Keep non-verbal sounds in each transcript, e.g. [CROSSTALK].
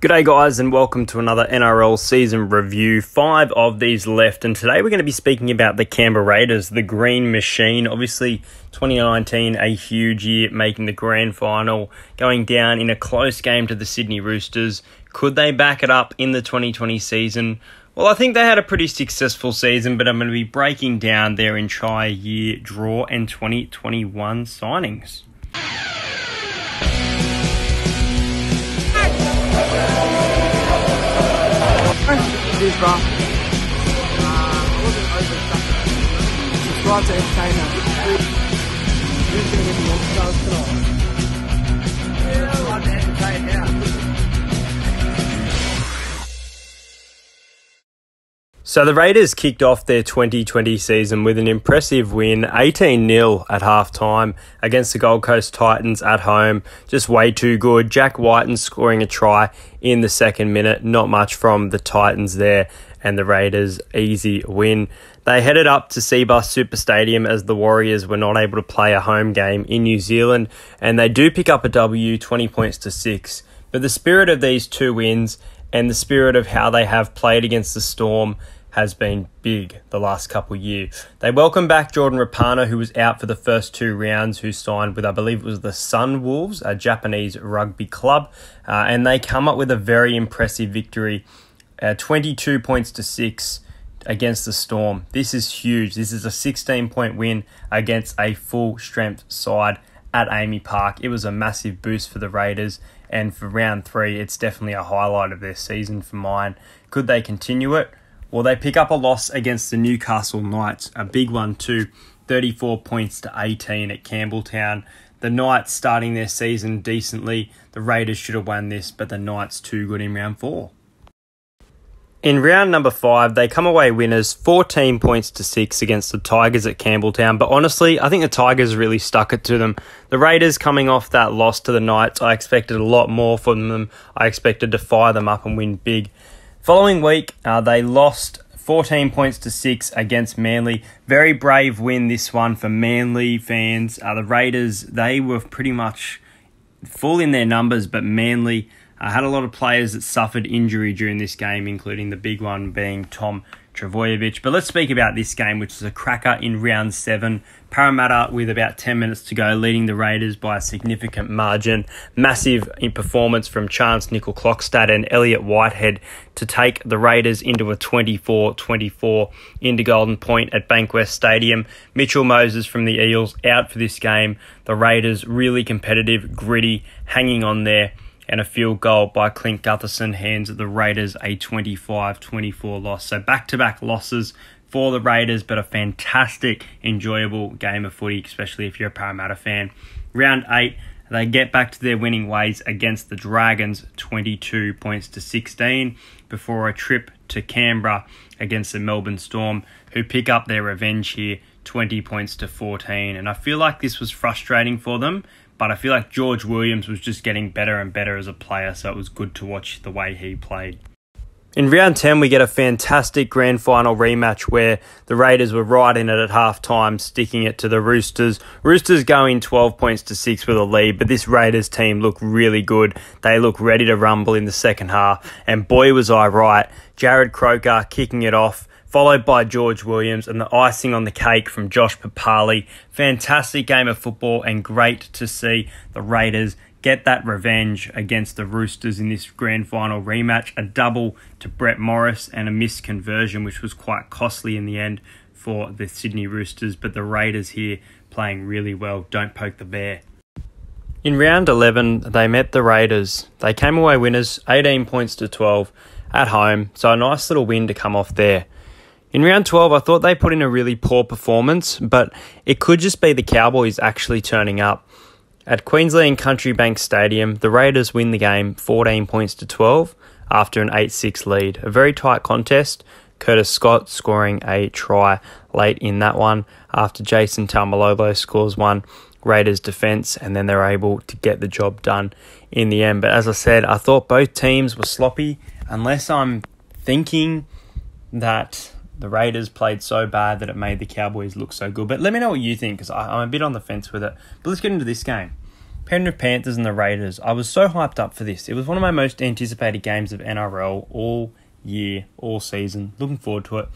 G'day, guys, and welcome to another NRL season review. Five of these left, and today we're going to be speaking about the Canberra Raiders, the Green Machine. Obviously, 2019, a huge year, making the grand final, going down in a close game to the Sydney Roosters. Could they back it up in the 2020 season? Well, I think they had a pretty successful season, but I'm going to be breaking down their entire year draw and 2021 signings. über ah, die Torte ist keiner. Ich bin im Monster So the Raiders kicked off their 2020 season with an impressive win, 18 0 at halftime against the Gold Coast Titans at home. Just way too good. Jack Whiten scoring a try in the second minute. Not much from the Titans there, and the Raiders easy win. They headed up to Seabus Super Stadium as the Warriors were not able to play a home game in New Zealand, and they do pick up a W, 20 points to six. But the spirit of these two wins and the spirit of how they have played against the Storm has been big the last couple of years. They welcome back Jordan Rapana, who was out for the first two rounds, who signed with, I believe it was the Sun Wolves, a Japanese rugby club, uh, and they come up with a very impressive victory, uh, 22 points to 6 against the Storm. This is huge. This is a 16 point win against a full strength side at Amy Park. It was a massive boost for the Raiders, and for round three, it's definitely a highlight of their season for mine. Could they continue it? Well, they pick up a loss against the Newcastle Knights, a big one too, 34 points to 18 at Campbelltown. The Knights starting their season decently. The Raiders should have won this, but the Knights too good in round four. In round number five, they come away winners 14 points to six against the Tigers at Campbelltown. But honestly, I think the Tigers really stuck it to them. The Raiders coming off that loss to the Knights, I expected a lot more from them. I expected to fire them up and win big. Following week, uh, they lost 14 points to 6 against Manly. Very brave win this one for Manly fans. Uh, the Raiders, they were pretty much full in their numbers, but Manly uh, had a lot of players that suffered injury during this game, including the big one being Tom Travojevic. But let's speak about this game, which is a cracker in round seven. Parramatta, with about 10 minutes to go, leading the Raiders by a significant margin. Massive in performance from Chance Nickel Clockstad and Elliot Whitehead to take the Raiders into a 24 24 into Golden Point at Bankwest Stadium. Mitchell Moses from the Eels out for this game. The Raiders really competitive, gritty, hanging on there and a field goal by Clint Gutherson hands the Raiders a 25 24 loss. So back to back losses for the Raiders, but a fantastic, enjoyable game of footy, especially if you're a Parramatta fan. Round 8, they get back to their winning ways against the Dragons 22 points to 16 before a trip to Canberra against the Melbourne Storm, who pick up their revenge here 20 points to 14. And I feel like this was frustrating for them, but I feel like George Williams was just getting better and better as a player, so it was good to watch the way he played. In round 10, we get a fantastic grand final rematch where the Raiders were right in it at half time, sticking it to the Roosters. Roosters going 12 points to 6 with a lead, but this Raiders team look really good. They look ready to rumble in the second half, and boy was I right. Jared Croker kicking it off followed by George Williams, and the icing on the cake from Josh Papali. Fantastic game of football, and great to see the Raiders get that revenge against the Roosters in this grand final rematch. A double to Brett Morris and a missed conversion, which was quite costly in the end for the Sydney Roosters, but the Raiders here playing really well. Don't poke the bear. In round 11, they met the Raiders. They came away winners, 18 points to 12 at home, so a nice little win to come off there. In round 12, I thought they put in a really poor performance, but it could just be the Cowboys actually turning up. At Queensland Country Bank Stadium, the Raiders win the game 14 points to 12 after an 8 6 lead. A very tight contest, Curtis Scott scoring a try late in that one after Jason Tamalolo scores one. Raiders defense, and then they're able to get the job done in the end. But as I said, I thought both teams were sloppy, unless I'm thinking that the Raiders played so bad that it made the Cowboys look so good. But let me know what you think because I'm a bit on the fence with it. But let's get into this game. Penrith Panthers and the Raiders. I was so hyped up for this. It was one of my most anticipated games of NRL all year, all season. Looking forward to it.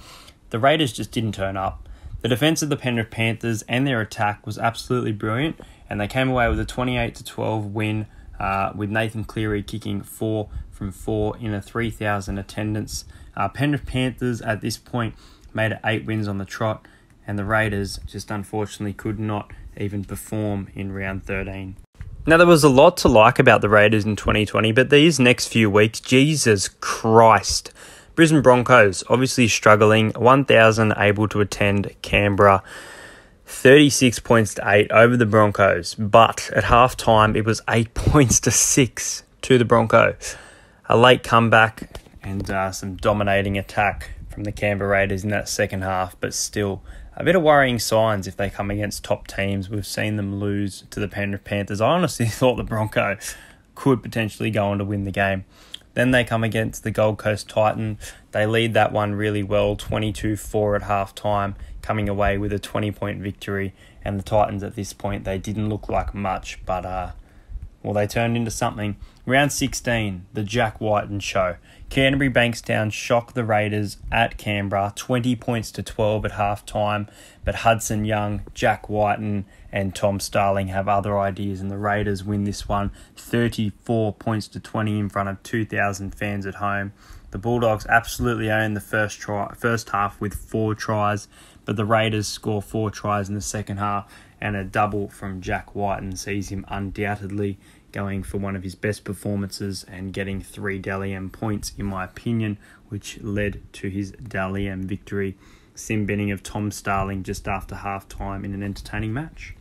The Raiders just didn't turn up. The defense of the Penrith Panthers and their attack was absolutely brilliant, and they came away with a 28 to 12 win uh, with Nathan Cleary kicking four from four in a 3,000 attendance. Uh, Penrith Panthers at this point made it eight wins on the trot, and the Raiders just unfortunately could not even perform in round 13. Now, there was a lot to like about the Raiders in 2020, but these next few weeks, Jesus Christ. Brisbane Broncos obviously struggling, 1,000 able to attend Canberra. 36 points to 8 over the Broncos, but at halftime it was 8 [LAUGHS] points to 6 to the Broncos. A late comeback and uh, some dominating attack from the Canberra Raiders in that second half, but still a bit of worrying signs if they come against top teams. We've seen them lose to the Penrith Panthers. I honestly [LAUGHS] thought the Broncos could potentially go on to win the game. Then they come against the Gold Coast Titan. They lead that one really well, 22 4 at half time coming away with a 20 point victory. And the Titans at this point, they didn't look like much, but uh, well, they turned into something. Round 16, the Jack Whiten show. Canterbury Bankstown shocked the Raiders at Canberra, 20 points to 12 at half time. But Hudson Young, Jack Whiten, and Tom Starling have other ideas, and the Raiders win this one 34 points to 20 in front of 2,000 fans at home. The Bulldogs absolutely own the first try, first half with four tries, but the Raiders score four tries in the second half and a double from Jack White and sees him undoubtedly going for one of his best performances and getting three Dalian points, in my opinion, which led to his Dalian victory. Sim binning of Tom Starling just after half time in an entertaining match.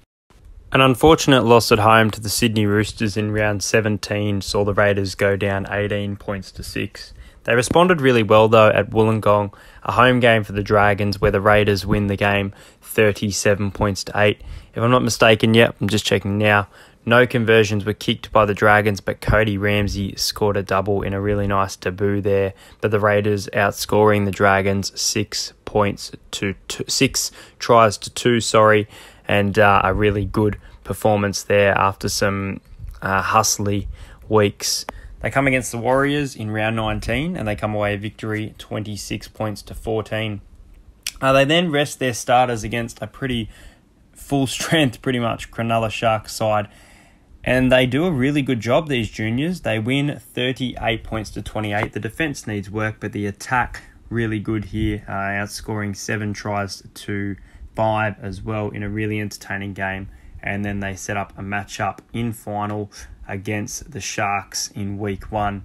An unfortunate loss at home to the Sydney Roosters in round 17 saw the Raiders go down 18 points to 6. They responded really well though at Wollongong, a home game for the Dragons where the Raiders win the game 37 points to 8. If I'm not mistaken, yet, I'm just checking now. No conversions were kicked by the Dragons, but Cody Ramsey scored a double in a really nice debut there. But the Raiders outscoring the Dragons six points to two, six tries to two, sorry, and uh, a really good performance there after some uh, hustly weeks. They come against the Warriors in round 19 and they come away a victory 26 points to 14. Uh, they then rest their starters against a pretty full [LAUGHS] strength, pretty much, Cronulla Sharks side. And they do a really good job, these juniors. They win 38 points to 28. The defence needs work, but the attack really good here, uh, outscoring seven tries to five as well in a really entertaining game. And then they set up a match up in final against the Sharks in week one,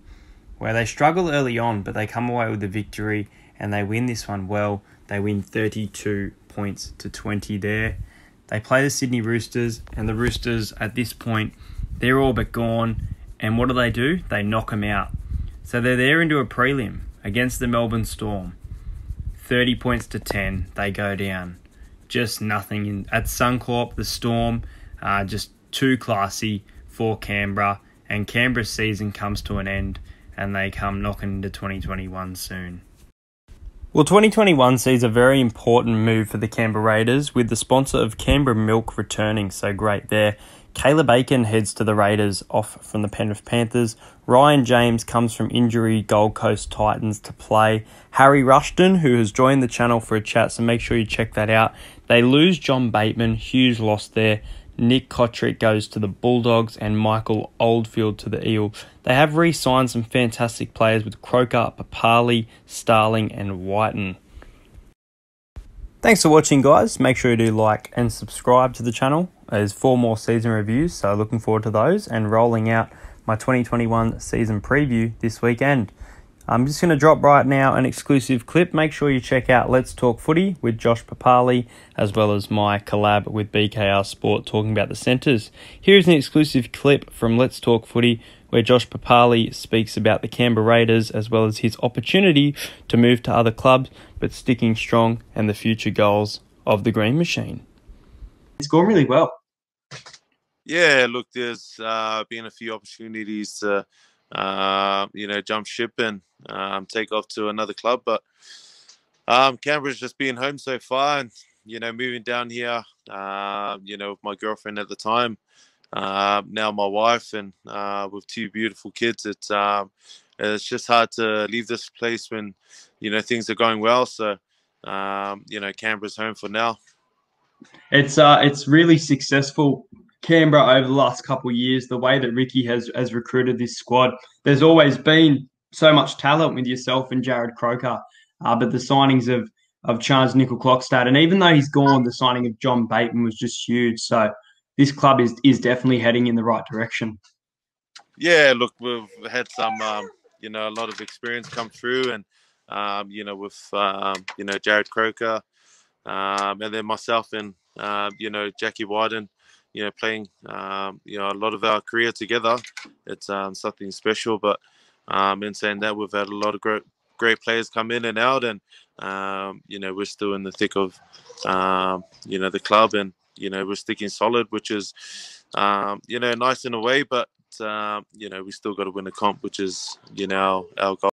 where they struggle early on, but they come away with the victory and they win this one well. They win 32 points to 20 there. They play the Sydney Roosters, and the Roosters at this point, they're all but gone. And what do they do? They knock them out. So they're there into a prelim against the Melbourne Storm. 30 points to 10, they go down. Just nothing in, at Suncorp, the Storm, uh, just too classy for Canberra, and Canberra's season comes to an end, and they come knocking into 2021 soon. Well, 2021 sees a very important move for the Canberra Raiders with the sponsor of Canberra Milk returning, so great there. Caleb Aiken heads to the Raiders off from the Penrith Panthers. Ryan James comes from injury Gold Coast Titans to play. Harry Rushton, who has joined the channel for a chat, so make sure you check that out. They lose John Bateman, huge loss there. Nick Kotrick goes to the Bulldogs and Michael Oldfield to the Eels. They have re signed some fantastic players with Croker, Papali, Starling, and Whiten. Thanks for watching, guys. Make sure you do like and subscribe to the channel. There's four more season reviews, so looking forward to those and rolling out my 2021 season preview this weekend. I'm just going to drop right now an exclusive clip. Make sure you check out Let's Talk Footy with Josh Papali, as well as my collab with BKR Sport talking about the centres. Here's an exclusive clip from Let's Talk Footy where Josh Papali speaks about the Canberra Raiders as well as his opportunity to move to other clubs, but sticking strong and the future goals of the Green Machine. It's going really well. Yeah, look, there's uh, been a few opportunities to. Uh, uh, you know, jump ship and um, take off to another club. But um, Canberra's just being home so far, and you know, moving down here, uh, you know, with my girlfriend at the time, uh, now my wife, and uh, with two beautiful kids, it's um, it's just hard to leave this place when you know things are going well. So um, you know, Canberra's home for now. It's uh, it's really successful Canberra over the last couple of years, the way that Ricky has has recruited this squad, there's always been so much talent with yourself and Jared Croker, uh, but the signings of of Charles Nickel Clockstad, and even though he's gone, the signing of John Bateman was just huge. So this club is is definitely heading in the right direction. Yeah, look, we've had some, um, you know, a lot of experience come through, and um, you know, with um, you know Jared Croker, um, and then myself and uh, you know Jackie Wyden you know, playing, um, you know, a lot of our career together. It's um, something special. But um, in saying that, we've had a lot of great, great players come in and out, and um, you know, we're still in the thick of, um, you know, the club, and you know, we're sticking solid, which is, um, you know, nice in a way, but. you know, we still got to win a comp, which is you know our goal.